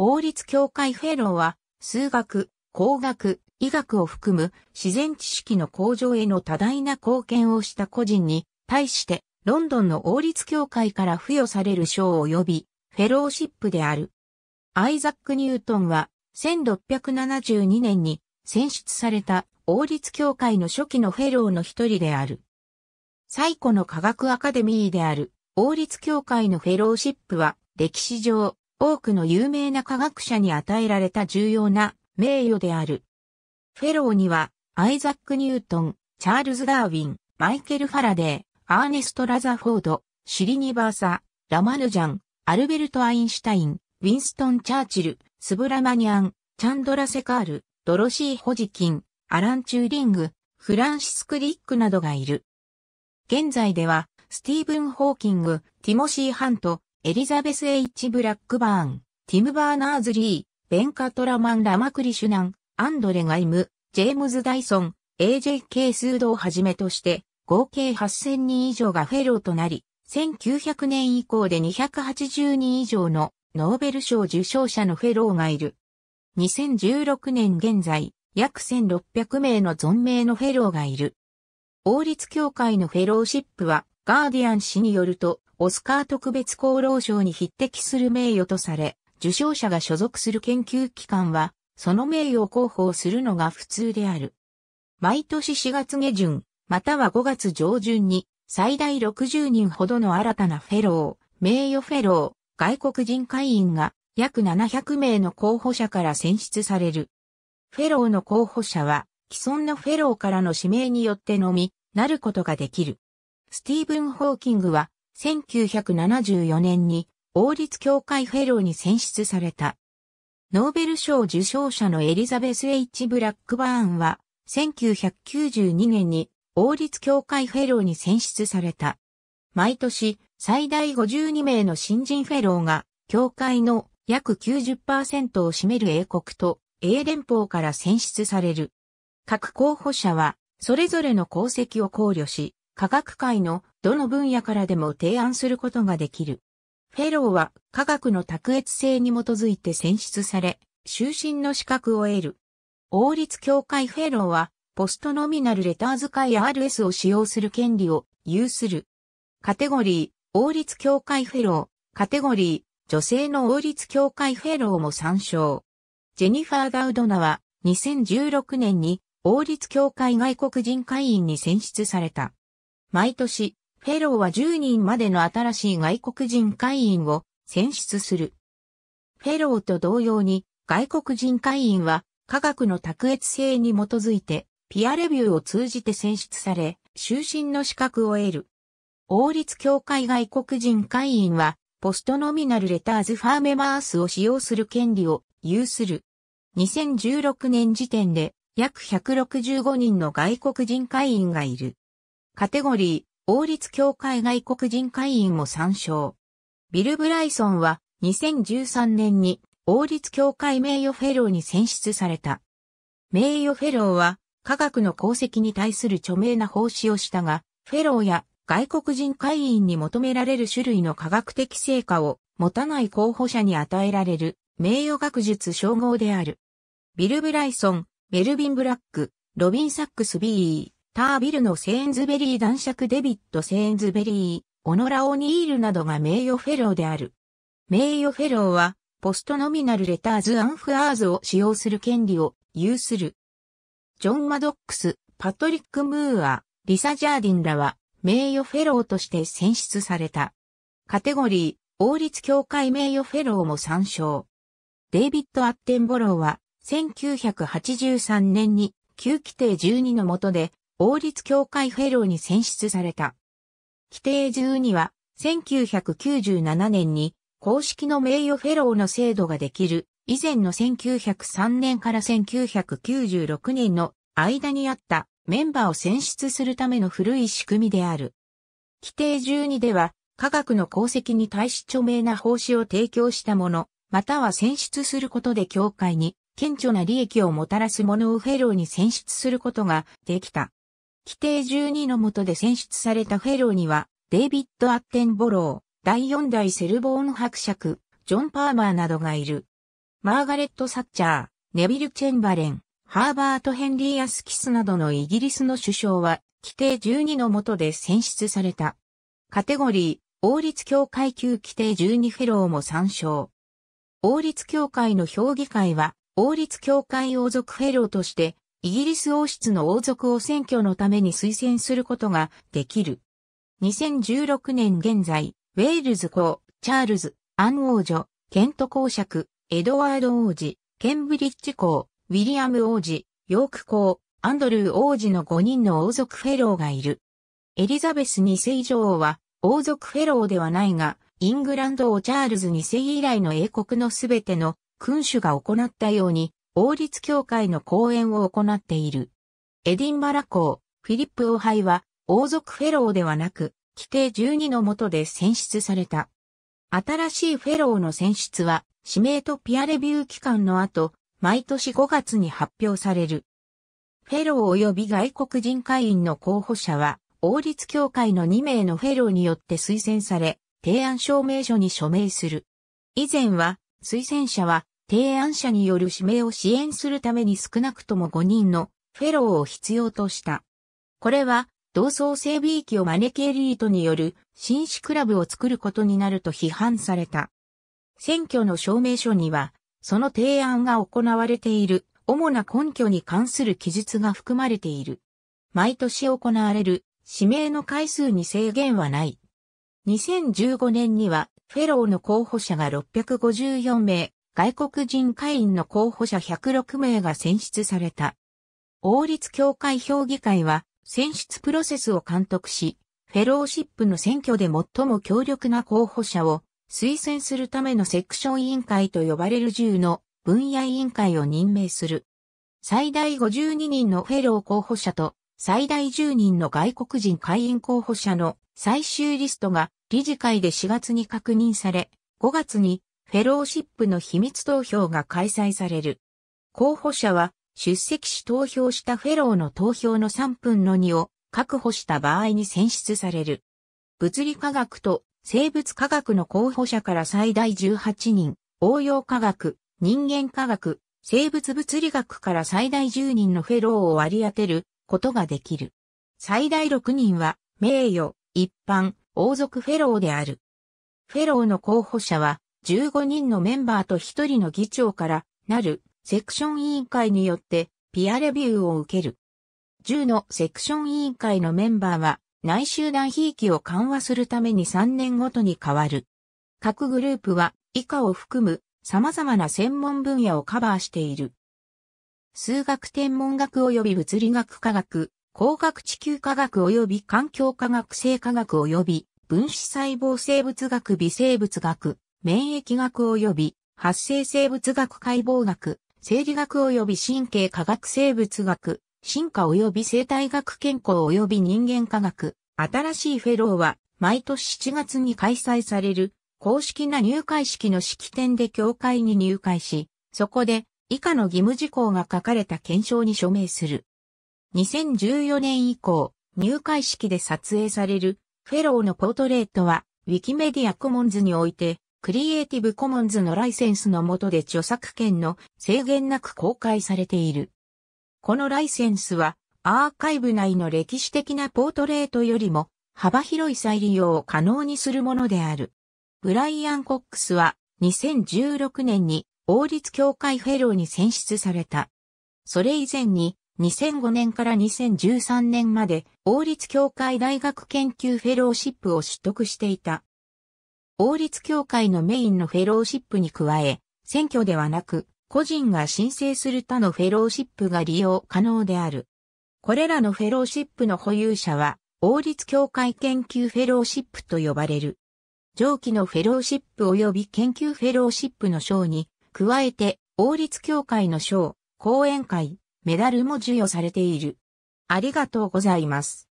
王立協会フェローは、数学、工学、医学を含む自然知識の向上への多大な貢献をした個人に、対して、ロンドンの王立協会から付与される賞を及び、フェローシップである。アイザック・ニュートンは、1672年に選出された王立協会の初期のフェローの一人である。最古の科学アカデミーである王立協会のフェローシップは歴史上多くの有名な科学者に与えられた重要な名誉である。フェローには、アイザック・ニュートン、チャールズ・ダーウィン、マイケル・ファラデー、アーネスト・ラザフォード、シリニバーサ、ラマヌジャン、アルベルト・アインシュタイン、ウィンストン・チャーチル、スブラマニアン、チャンドラ・セカール、ドロシー・ホジキン、アラン・チューリング、フランシスク・リックなどがいる。現在では、スティーブン・ホーキング、ティモシー・ハント、エリザベス・ H・ ブラックバーン、ティム・バーナーズ・リー、ベンカトラマン・ラマクリシュナン、アンドレ・ガイム、ジェームズ・ダイソン、AJK スードをはじめとして、合計8000人以上がフェローとなり、1900年以降で280人以上のノーベル賞受賞者のフェローがいる。2016年現在、約1600名の存命のフェローがいる。王立協会のフェローシップは、ガーディアン氏によると、オスカー特別功労賞に匹敵する名誉とされ、受賞者が所属する研究機関は、その名誉を広報するのが普通である。毎年4月下旬、または5月上旬に、最大60人ほどの新たなフェロー、名誉フェロー、外国人会員が約700名の候補者から選出される。フェローの候補者は既存のフェローからの指名によってのみなることができる。スティーブン・ホーキングは1974年に王立協会フェローに選出された。ノーベル賞受賞者のエリザベス・ H・ ブラックバーンは、1992年に王立協会フェローに選出された。毎年、最大52名の新人フェローが、協会の約90%を占める英国と英連邦から選出される。各候補者は、それぞれの功績を考慮し、科学界のどの分野からでも提案することができる。フェローは科学の卓越性に基づいて選出され、終身の資格を得る。王立協会フェローは、ポストノミナルレター使い RS を使用する権利を有する。カテゴリー、王立協会フェロー、カテゴリー、女性の王立協会フェローも参照。ジェニファー・ダウドナは、2016年に王立協会外国人会員に選出された。毎年、フェローは10人までの新しい外国人会員を選出する。フェローと同様に、外国人会員は科学の卓越性に基づいて、ピアレビューを通じて選出され、終身の資格を得る。王立協会外国人会員は、ポストノミナルレターズファーメマースを使用する権利を有する。2016年時点で、約165人の外国人会員がいる。カテゴリー、王立協会外国人会員も参照。ビル・ブライソンは2013年に王立協会名誉フェローに選出された。名誉フェローは科学の功績に対する著名な奉仕をしたが、フェローや外国人会員に求められる種類の科学的成果を持たない候補者に与えられる名誉学術称号である。ビル・ブライソン、メルビン・ブラック、ロビン・サックス・ b ー。タービルのセーンズベリー男爵デビッド・セーンズベリー、オノラ・オニールなどが名誉フェローである。名誉フェローは、ポストノミナルレターズ・アンフアーズを使用する権利を有する。ジョン・マドックス、パトリック・ムーア、リサ・ジャーディンらは、名誉フェローとして選出された。カテゴリー、王立協会名誉フェローも参照。デイビッド・アッテンボローは、1983年に、旧規定12の下で、王立協会フェローに選出された。規定12は、1997年に公式の名誉フェローの制度ができる、以前の1903年から1996年の間にあったメンバーを選出するための古い仕組みである。規定12では、科学の功績に対し著名な報酬を提供した者、または選出することで協会に顕著な利益をもたらす者をフェローに選出することができた。規定12の下で選出されたフェローには、デイビッド・アッテンボロー、第4代セルボーン伯爵、ジョン・パーマーなどがいる。マーガレット・サッチャー、ネビル・チェンバレン、ハーバート・ヘンリー・アスキスなどのイギリスの首相は、規定12の下で選出された。カテゴリー、王立協会級規定12フェローも参照。王立協会の評議会は、王立協会王族フェローとして、イギリス王室の王族を選挙のために推薦することができる。2016年現在、ウェールズ公、チャールズ、アン王女、ケント公爵、エドワード王子、ケンブリッジ公、ウィリアム王子、ヨーク公、アンドルー王子の5人の王族フェローがいる。エリザベス2世女王は王族フェローではないが、イングランド王チャールズ2世以来の英国のすべての君主が行ったように、王立協会の講演を行っている。エディンバラ公、フィリップ王杯は、王族フェローではなく、規定12の下で選出された。新しいフェローの選出は、指名とピアレビュー期間の後、毎年5月に発表される。フェロー及び外国人会員の候補者は、王立協会の2名のフェローによって推薦され、提案証明書に署名する。以前は、推薦者は提案者による指名を支援するために少なくとも5人のフェローを必要とした。これは、同窓整備域を招きエリートによる紳士クラブを作ることになると批判された。選挙の証明書には、その提案が行われている主な根拠に関する記述が含まれている。毎年行われる指名の回数に制限はない。2015年にはフェローの候補者が654名、外国人会員の候補者106名が選出された。王立協会評議会は選出プロセスを監督し、フェローシップの選挙で最も強力な候補者を推薦するためのセクション委員会と呼ばれる10の分野委員会を任命する。最大52人のフェロー候補者と最大10人の外国人会員候補者の最終リストが理事会で4月に確認され、5月にフェローシップの秘密投票が開催される。候補者は出席し投票したフェローの投票の3分の2を確保した場合に選出される。物理科学と生物科学の候補者から最大18人、応用科学、人間科学、生物物理学から最大10人のフェローを割り当てることができる。最大6人は名誉、一般、王族フェローである。フェローの候補者は15人のメンバーと1人の議長からなるセクション委員会によってピアレビューを受ける。10のセクション委員会のメンバーは内集団ひいきを緩和するために3年ごとに変わる。各グループは以下を含む様々な専門分野をカバーしている。数学天文学及び物理学科学、工学地球科学及び環境科学生科学及び分子細胞生物学微生物学、免疫学及び発生生物学解剖学、生理学及び神経科学生物学、進化及び生態学健康及び人間科学、新しいフェローは毎年7月に開催される公式な入会式の式典で協会に入会し、そこで以下の義務事項が書かれた検証に署名する。2014年以降、入会式で撮影されるフェローのポートレートは、ウィキメディアコモンズにおいて、クリエイティブコモンズのライセンスの下で著作権の制限なく公開されている。このライセンスはアーカイブ内の歴史的なポートレートよりも幅広い再利用を可能にするものである。ブライアン・コックスは2016年に王立協会フェローに選出された。それ以前に2005年から2013年まで王立協会大学研究フェローシップを取得していた。王立協会のメインのフェローシップに加え、選挙ではなく、個人が申請する他のフェローシップが利用可能である。これらのフェローシップの保有者は、王立協会研究フェローシップと呼ばれる。上記のフェローシップ及び研究フェローシップの賞に、加えて、王立協会の賞、講演会、メダルも授与されている。ありがとうございます。